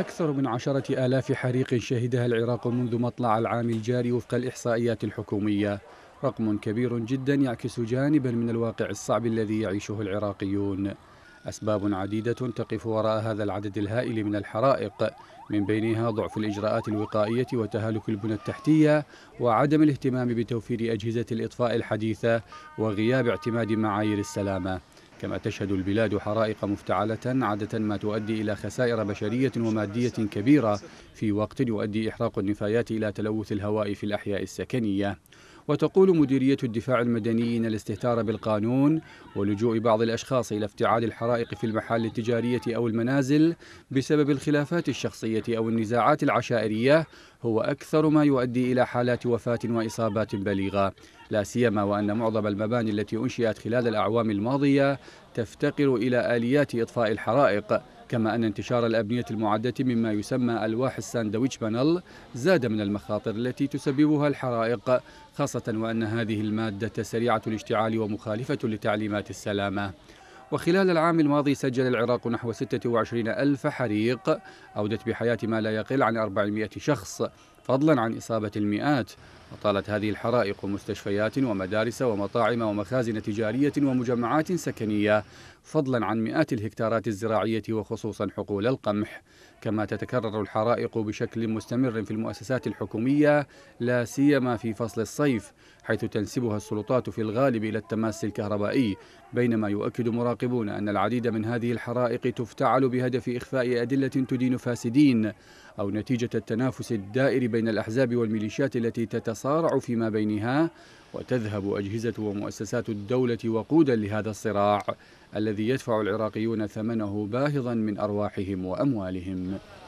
أكثر من عشرة آلاف حريق شهدها العراق منذ مطلع العام الجاري وفق الإحصائيات الحكومية رقم كبير جدا يعكس جانبا من الواقع الصعب الذي يعيشه العراقيون أسباب عديدة تقف وراء هذا العدد الهائل من الحرائق من بينها ضعف الإجراءات الوقائية وتهالك البنى التحتية وعدم الاهتمام بتوفير أجهزة الإطفاء الحديثة وغياب اعتماد معايير السلامة كما تشهد البلاد حرائق مفتعلة عادة ما تؤدي إلى خسائر بشرية ومادية كبيرة في وقت يؤدي إحراق النفايات إلى تلوث الهواء في الأحياء السكنية وتقول مديرية الدفاع المدني إن الاستهتار بالقانون ولجوء بعض الأشخاص إلى افتعال الحرائق في المحال التجارية أو المنازل بسبب الخلافات الشخصية أو النزاعات العشائرية هو أكثر ما يؤدي إلى حالات وفاة وإصابات بليغة لا سيما وأن معظم المباني التي أنشئت خلال الأعوام الماضية تفتقر إلى آليات إطفاء الحرائق كما أن انتشار الأبنية المعدة مما يسمى ألواح الساندويتش بانل زاد من المخاطر التي تسببها الحرائق خاصة وأن هذه المادة سريعة الاشتعال ومخالفة لتعليمات السلامة وخلال العام الماضي سجل العراق نحو 26 ألف حريق أودت بحياة ما لا يقل عن 400 شخص فضلا عن إصابة المئات وطالت هذه الحرائق مستشفيات ومدارس ومطاعم ومخازن تجارية ومجمعات سكنية فضلا عن مئات الهكتارات الزراعية وخصوصا حقول القمح كما تتكرر الحرائق بشكل مستمر في المؤسسات الحكومية لا سيما في فصل الصيف حيث تنسبها السلطات في الغالب إلى التماس الكهربائي بينما يؤكد مراقبون أن العديد من هذه الحرائق تفتعل بهدف إخفاء أدلة تدين فاسدين أو نتيجة التنافس الدائر بين الأحزاب والميليشيات التي تتصدر تتصارع فيما بينها وتذهب أجهزة ومؤسسات الدولة وقودا لهذا الصراع الذي يدفع العراقيون ثمنه باهظا من أرواحهم وأموالهم